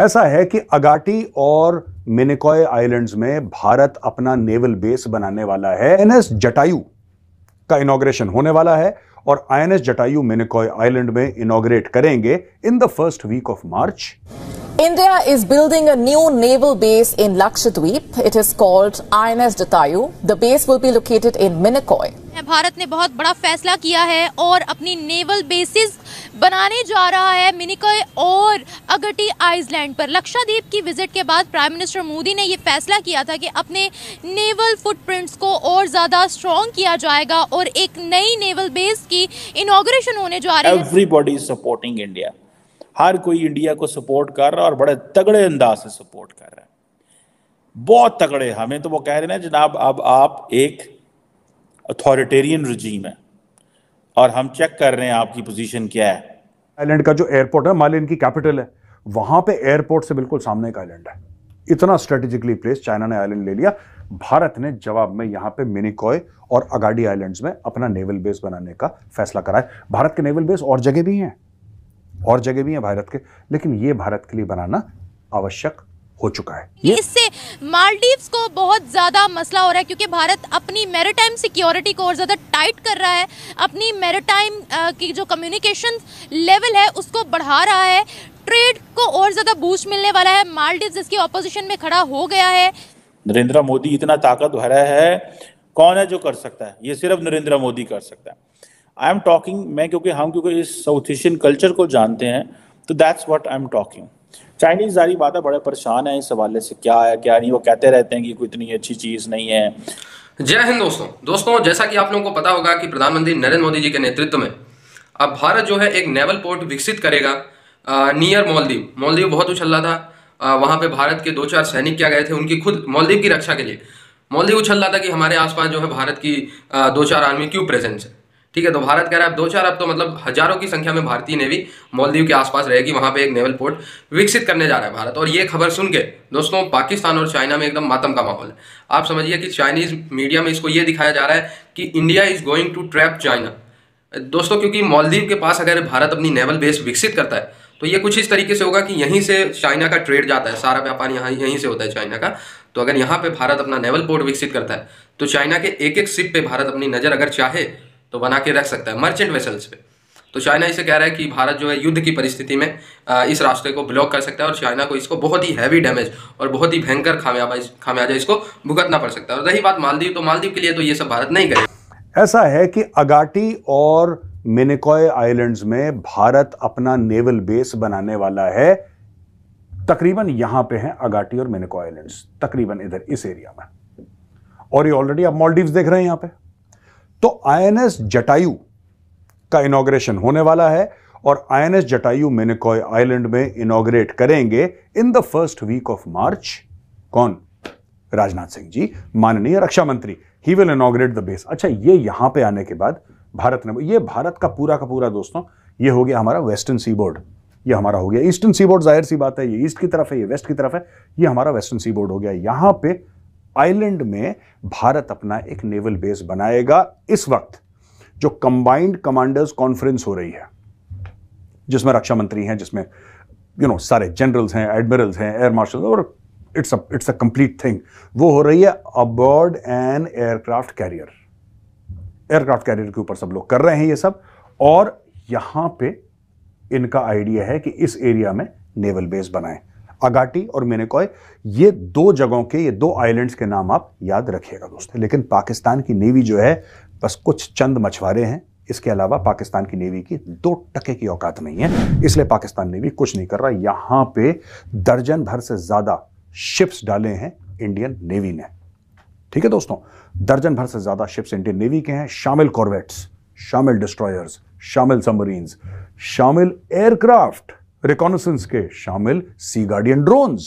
ऐसा है कि अगाटी और मिनिकॉय आइलैंड्स में भारत अपना नेवल बेस बनाने वाला है एनएस जटायु का इनोग्रेशन होने वाला है और आईएनएस जटायु मिनिकॉय आइलैंड में इनोग्रेट करेंगे in the first week of March India is building a new naval base in Lakshadweep. It is called INS Jatayu. The base will be located in Minicoy. में भारत ने बहुत बड़ा फैसला किया है और अपनी नेवल बेसिस बनाने जा रहा है मिनिकॉय और अगटी आइसलैंड पर लक्षाद्वीप की विजिट के बाद प्राइम मिनिस्टर मोदी ने ये फैसला किया था कि अपने नेवल फुटप्रिंट्स को और ज़्यादा स्ट्रॉन्ग किया जाएगा और एक नई नेवल बेस की इनाग्रेशन होने जा रही है एवरीबॉडी सपोर्टिंग इंडिया हर कोई इंडिया को सपोर्ट कर रहा है और बड़े तगड़े अंदाज से सपोर्ट कर रहा है बहुत तगड़े हमें तो वो कह रहे हैं जनाब अब आप एक अथॉरिटेरियन रजीम है और हम चेक कर रहे हैं आपकी पोजीशन क्या है आइलैंड का जो एयरपोर्ट है माले इनकी कैपिटल है वहां पे एयरपोर्ट से बिल्कुल सामने एक आइलैंड है इतना स्ट्रेटेजिकली प्लेस चाइना ने आइलैंड ले लिया भारत ने जवाब में यहां पे मिनिकॉय और अगाडी आइलैंड्स में अपना नेवल बेस बनाने का फैसला कराया भारत के नेवल बेस और जगह भी हैं और जगह भी हैं भारत के लेकिन ये भारत के लिए बनाना आवश्यक हो चुका है इससे मालदीव्स को बहुत ज़्यादा मसला हो रहा है क्योंकि भारत अपनी मैरिटाइम सिक्योरिटी को और ज़्यादा टाइट कर रहा है अपनी मैरिटाइम की जो कम्युनिकेशन लेवल है उसको बढ़ा रहा है ट्रेड को और ज़्यादा बूस्ट मिलने वाला है मालदीव इसकी ऑपोजिशन में खड़ा हो गया है नरेंद्र मोदी इतना ताकत भरा है कौन है जो कर सकता है ये सिर्फ नरेंद्र मोदी कर सकता है आई एम टॉकिंग मैं क्योंकि हम क्योंकि इस साउथ एशियन कल्चर को जानते हैं तो that's what I am talking Chinese जारी बात है बड़े परेशान है इस हवाले से क्या है क्या नहीं वो कहते रहते हैं कि कोई इतनी अच्छी चीज़ नहीं है जय हिंद दोस्तों दोस्तों जैसा कि आप लोगों को पता होगा कि प्रधानमंत्री नरेंद्र मोदी जी के नेतृत्व में अब भारत जो है एक नेवल पोर्ट विकसित करेगा नियर मालदीव मालदीव बहुत उछल रहा था वहां पे भारत के दो चार सैनिक क्या गए थे उनकी खुद मालदीव की रक्षा के लिए मालदीव उछल रहा था कि हमारे आसपास जो है भारत की दो चार आर्मी क्यों प्रेजेंस है ठीक है तो भारत कह रहा है दो चार अब तो मतलब हजारों की संख्या में भारतीय नेवी मालदीव के आसपास रहेगी वहाँ पे एक नेवल पोर्ट विकसित करने जा रहा है भारत और ये खबर सुन के दोस्तों पाकिस्तान और चाइना में एकदम मातम का माहौल है आप समझिए कि चाइनीज मीडिया में इसको ये दिखाया जा रहा है कि India is going to trap China दोस्तों क्योंकि मालदीव के पास अगर भारत अपनी नेवल बेस विकसित करता है तो ये कुछ इस तरीके से होगा कि यहीं से चाइना का ट्रेड जाता है सारा व्यापार यहाँ यहीं से होता है चाइना का तो अगर यहाँ पे भारत अपना नेवल पोर्ट विकसित करता है तो चाइना के एक एक सिप पे भारत अपनी नज़र अगर चाहे तो बना के रख सकता है मर्चेंट वेसल्स पे तो चाइना इसे कह रहा है कि भारत जो है युद्ध की परिस्थिति में इस रास्ते को ब्लॉक कर सकता है और चाइना को इसको बहुत ही हैवी डैमेज और बहुत ही भयंकर खामियाबा खामियाजा इसको भुगतना पड़ सकता है और रही बात मालदीव तो मालदीव के लिए तो ये सब भारत नहीं करे ऐसा है कि अगाटी और मिनिकॉय आइलैंड्स में भारत अपना नेवल बेस बनाने वाला है तकरीबन यहां पे हैं अगाटी और मिनिकॉय आइलैंड्स तकरीबन इधर इस एरिया में और ये ऑलरेडी आप मॉलडीव देख रहे हैं यहां पे तो आईएनएस जटायु का इनोग्रेशन होने वाला है और आईएनएस जटायु मेनिकॉय आइलैंड में इनोग्रेट करेंगे in the first week of March कौन राजनाथ सिंह जी माननीय रक्षा मंत्री he will inaugurate the base अच्छा ये यहां पे आने के बाद भारत ने ये भारत का पूरा का पूरा दोस्तों ये हो गया हमारा वेस्टर्न सी बोर्ड ये हमारा हो गया ईस्टर्न सी बोर्ड जाहिर सी बात है ये ईस्ट की तरफ है ये वेस्ट की तरफ है ये हमारा वेस्टर्न सी बोर्ड हो गया यहां पर आइलैंड में भारत अपना एक नेवल बेस बनाएगा इस वक्त जो कंबाइंड कमांडर्स कॉन्फ्रेंस हो रही है जिसमें रक्षा मंत्री हैं जिसमें यू you नो know, सारे जनरल्स हैं एडमिरल्स हैं एयर मार्शल और it's it's a complete thing वो हो रही है aboard an aircraft carrier aircraft carrier के ऊपर सब लोग कर रहे हैं ये सब और यहां पे इनका आइडिया है कि इस एरिया में नेवल बेस बनाएं अगाटी और मेनेकॉय ये दो जगहों के ये दो आइलैंड्स के नाम आप याद रखिएगा दोस्तों लेकिन पाकिस्तान की नेवी जो है बस कुछ चंद मछुआरे हैं इसके अलावा पाकिस्तान की नेवी की दो टके की औकात नहीं है इसलिए पाकिस्तान नेवी कुछ नहीं कर रहा यहां पे दर्जन भर से ज़्यादा शिप्स डाले हैं इंडियन नेवी ने ठीक है दोस्तों दर्जन भर से ज़्यादा शिप्स इंडियन नेवी के हैं शामिल कॉर्वेट्स शामिल डिस्ट्रॉयर्स शामिल सबमरीन्स शामिल एयरक्राफ्ट रिकॉनसेंस के शामिल सी गार्डियन ड्रोन्स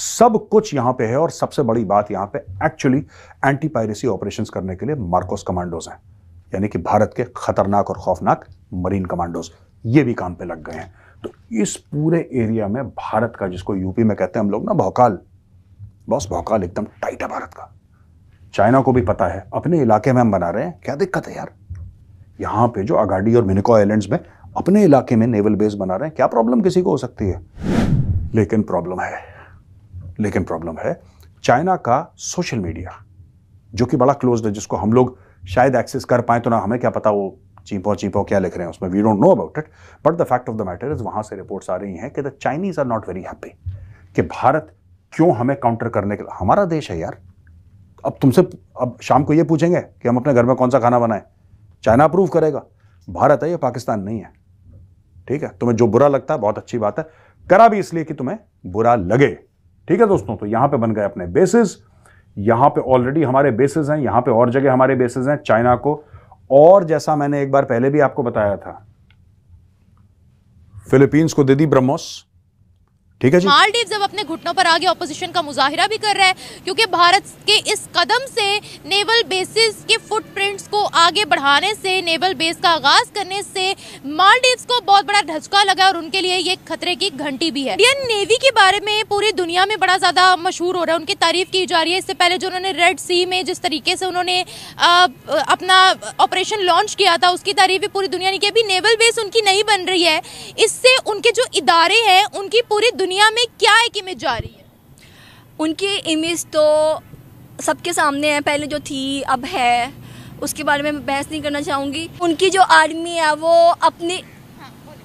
सब कुछ यहां पे है और सबसे बड़ी बात यहां पे एक्चुअली एंटी पायरेसी ऑपरेशंस करने के लिए मार्कोस कमांडोज हैं यानी कि भारत के खतरनाक और खौफनाक मरीन कमांडोज ये भी काम पे लग गए हैं तो इस पूरे एरिया में भारत का जिसको यूपी में कहते हैं हम लोग ना भौकाल बॉस भौकाल एकदम टाइट है भारत का चाइना को भी पता है अपने इलाके में हम बना रहे हैं क्या दिक्कत है यार यहां पे जो अगाडी और मिनिको आइलैंड्स में अपने इलाके में नेवल बेस बना रहे हैं क्या प्रॉब्लम किसी को हो सकती है लेकिन प्रॉब्लम है लेकिन प्रॉब्लम है चाइना का सोशल मीडिया जो कि बड़ा क्लोज है जिसको हम लोग शायद एक्सेस कर पाए तो ना हमें क्या पता वो चीपो चीपो क्या लिख रहे हैं उसमें we don't know about it but the fact of the matter is वहां से रिपोर्ट्स आ रही हैं कि the Chinese are not very happy कि भारत क्यों हमें काउंटर करने के लिए हमारा देश है यार अब तुमसे अब शाम को ये पूछेंगे कि हम अपने घर में कौन सा खाना बनाएं चाइना अप्रूव करेगा भारत है या पाकिस्तान नहीं है ठीक है तुम्हें जो बुरा लगता है बहुत अच्छी बात है करा भी इसलिए कि तुम्हें बुरा लगे ठीक है दोस्तों तो यहां पे बन गए अपने बेसिस यहां पे ऑलरेडी हमारे बेसिस हैं यहां पे और जगह हमारे बेसिस हैं चाइना को और जैसा मैंने एक बार पहले भी आपको बताया था फिलीपींस को दे दी ब्रह्मोस ठीक है जी मालदीव जब अपने घुटनों पर आगे ऑपोजिशन का मुजाहिरा भी कर रहा है क्योंकि भारत के इस कदम से नेवल बेसिस के फुटप्रिंट्स को आगे बढ़ाने से नेवल बेस का आगाज करने से मालदीव को बहुत बड़ा धचका लगा और उनके लिए ये खतरे की घंटी भी है इंडियन नेवी के बारे में पूरी दुनिया में बड़ा ज्यादा मशहूर हो रहा है उनकी तारीफ की जा रही है इससे पहले जो उन्होंने रेड सी में जिस तरीके से उन्होंने अपना ऑपरेशन लॉन्च किया था उसकी तारीफ भी पूरी दुनिया ने की अभी नेवल बेस उनकी नहीं बन रही है इससे उनके जो इदारे हैं उनकी पूरी दुनिया में क्या एक इमेज जा रही है उनकी इमेज तो सबके सामने है पहले जो थी अब है उसके बारे में बहस नहीं करना चाहूँगी उनकी जो आर्मी है वो अपनी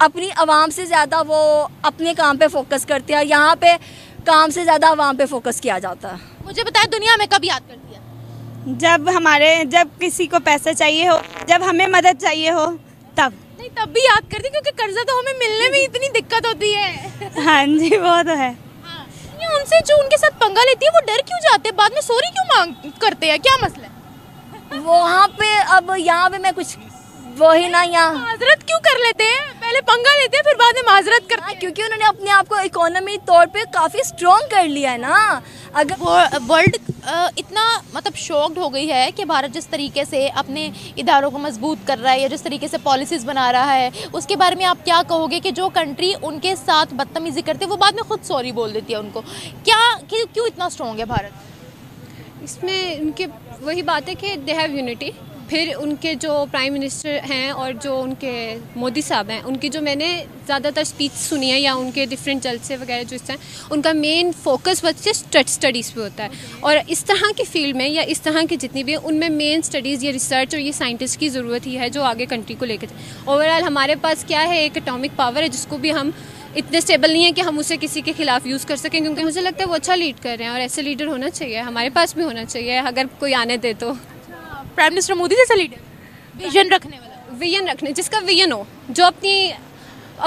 अपनी आवाम से ज़्यादा वो अपने काम पे फोकस करते हैं यहाँ पे काम से ज़्यादा आवाम पे फोकस किया जाता है मुझे बताया दुनिया में कब याद करती है जब हमारे जब किसी को पैसा चाहिए हो जब हमें मदद चाहिए हो तब नहीं तब भी याद करती क्योंकि कर्जा तो हमें मिलने में इतनी दिक्कत होती है हाँ जी वो तो है हाँ। उनसे जो उनके साथ पंगा लेती है वो डर क्यों जाते हैं बाद में सॉरी क्यों मांग करते हैं क्या मसला वहाँ पे अब यहाँ पे मैं कुछ वही ना यहाँ हजरत क्यों कर लेते हैं पहले पंगा लेते हैं फिर बाद में माजरत करते हाँ, हैं क्योंकि उन्होंने अपने आप को इकोनॉमी तौर पे काफ़ी स्ट्रॉन्ग कर लिया है ना अगर वर्ल्ड इतना मतलब शॉक्ड हो गई है कि भारत जिस तरीके से अपने इदारों को मजबूत कर रहा है या जिस तरीके से पॉलिसीज़ बना रहा है उसके बारे में आप क्या कहोगे कि जो कंट्री उनके साथ बदतमीज़ी करती है वो बाद में खुद सॉरी बोल देती है उनको क्या क्यों इतना स्ट्रॉन्ग है भारत इसमें उनके वही बात है कि दे हैव यूनिटी फिर उनके जो प्राइम मिनिस्टर हैं और जो उनके मोदी साहब हैं उनकी जो मैंने ज़्यादातर स्पीच सुनी है या उनके डिफरेंट जलसे वगैरह जो इस हैं उनका मेन फोकस बच्चे स्टडीज़ पे होता है और इस तरह की फील्ड में या इस तरह की जितनी भी है उनमें मेन स्टडीज़ ये रिसर्च और ये साइंटिस्ट की ज़रूरत ही है जो आगे कंट्री को लेकर ओवरऑल हमारे पास क्या है एक अटोमिक पावर है जिसको भी हम इतने स्टेबल नहीं है कि हम उसे किसी के खिलाफ यूज़ कर सकें क्योंकि मुझे लगता है वो अच्छा लीड कर रहे हैं और ऐसे लीडर होना चाहिए हमारे पास भी होना चाहिए अगर कोई आने दे तो प्राइम मिनिस्टर मोदी जैसा लीडर विजन रखने वाला विजन रखने जिसका विजन हो जो अपनी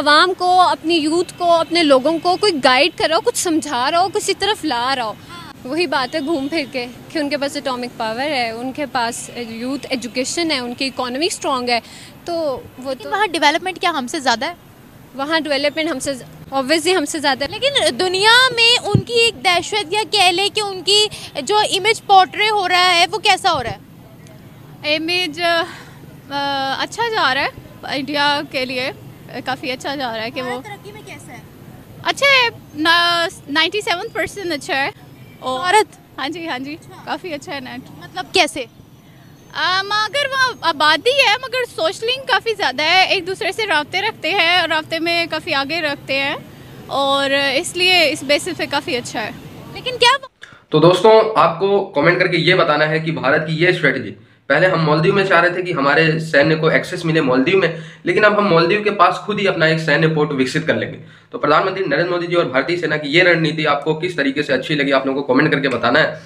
आवाम को अपनी यूथ को अपने लोगों को कोई गाइड कर रहा हो कुछ समझा रहा हो किसी तरफ ला रहा हो हाँ। वही बात है घूम फिर के कि उनके पास एटॉमिक पावर है उनके पास यूथ एजुकेशन है उनकी इकोनॉमी स्ट्रॉन्ग है तो वो तो वहाँ डेवलपमेंट क्या हमसे ज़्यादा है वहाँ डेवलपमेंट हमसे ऑब्वियसली हमसे ज़्यादा है लेकिन दुनिया में उनकी एक दहशत या कह लें कि उनकी जो इमेज पोर्ट्रे हो रहा है वो कैसा हो रहा है इमेज अच्छा जा रहा है इंडिया के लिए काफ़ी अच्छा जा रहा है कि वो तरक्की में कैसा है अच्छा है नाइन्टी सेवन परसेंट अच्छा है औरत हाँ जी हाँ जी अच्छा। काफ़ी अच्छा है नेट मतलब कैसे मगर वहाँ आबादी है मगर सोशलिंग काफ़ी ज़्यादा है एक दूसरे से रबते रखते हैं और रबते में काफ़ी आगे रखते हैं और इसलिए इस बेसिस पे काफ़ी अच्छा है लेकिन क्या तो दोस्तों आपको कमेंट करके ये बताना है कि भारत की ये स्ट्रेटजी पहले हम मालदीव में चाह रहे थे कि हमारे सैन्य को एक्सेस मिले मालदीव में लेकिन अब हम मालदीव के पास खुद ही अपना एक सैन्य पोर्ट विकसित कर लेंगे तो प्रधानमंत्री नरेंद्र मोदी जी और भारतीय सेना की ये रणनीति आपको किस तरीके से अच्छी लगी आप लोगों को कमेंट करके बताना है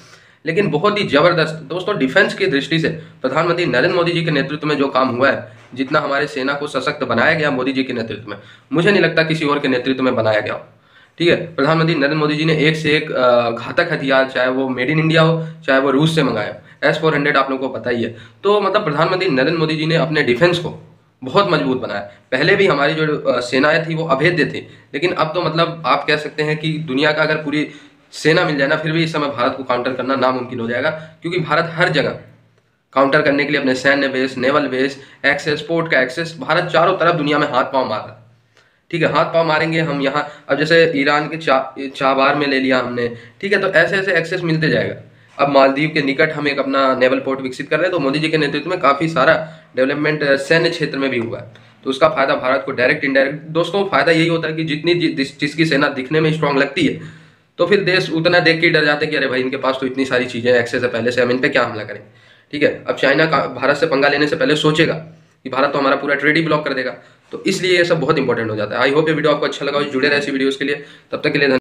लेकिन बहुत ही जबरदस्त दोस्तों डिफेंस की दृष्टि से प्रधानमंत्री नरेंद्र मोदी जी के नेतृत्व में जो काम हुआ है जितना हमारे सेना को सशक्त बनाया गया मोदी जी के नेतृत्व में मुझे नहीं लगता किसी और के नेतृत्व में बनाया गया ठीक है प्रधानमंत्री नरेंद्र मोदी जी ने एक से एक घातक हथियार चाहे वो मेड इन इंडिया हो चाहे वो रूस से मंगाया एस फोर हंड्रेड आप लोगों को पता ही है तो मतलब प्रधानमंत्री नरेंद्र मोदी जी ने अपने डिफेंस को बहुत मजबूत बनाया पहले भी हमारी जो सेनाएं थी वो अभेद्य थी लेकिन अब तो मतलब आप कह सकते हैं कि दुनिया का अगर पूरी सेना मिल जाए ना फिर भी इस समय भारत को काउंटर करना नामुमकिन हो जाएगा क्योंकि भारत हर जगह काउंटर करने के लिए अपने सैन्य base naval base access port का एक्सेस भारत चारों तरफ दुनिया में हाथ पाँव मार रहा है ठीक है हाथ पाँव मारेंगे हम यहाँ अब जैसे ईरान के चा चाबार में ले लिया हमने ठीक है तो ऐसे ऐसे एक्सेस मिलते जाएगा अब मालदीव के निकट हम एक अपना नेवल पोर्ट विकसित कर रहे हैं तो मोदी जी के नेतृत्व में काफ़ी सारा डेवलपमेंट सैन्य क्षेत्र में भी हुआ है तो उसका फायदा भारत को डायरेक्ट इनडायरेक्ट दोस्तों फायदा यही होता है कि जितनी जिसकी सेना दिखने में स्ट्रांग लगती है तो फिर देश उतना देख के डर जाते हैं कि अरे भाई इनके पास तो इतनी सारी चीज़ें एक्सेस है पहले से हम इन पर क्या हमला करें ठीक है अब चाइना का भारत से पंगा लेने से पहले सोचेगा कि भारत तो हमारा पूरा ट्रेड ही ब्लॉक कर देगा तो इसलिए ये सब बहुत इंपॉर्टेंट हो जाता है आई होप ये वीडियो आपको अच्छा लगा जुड़े रहे ऐसी वीडियोज़ के लिए तब तक के लिए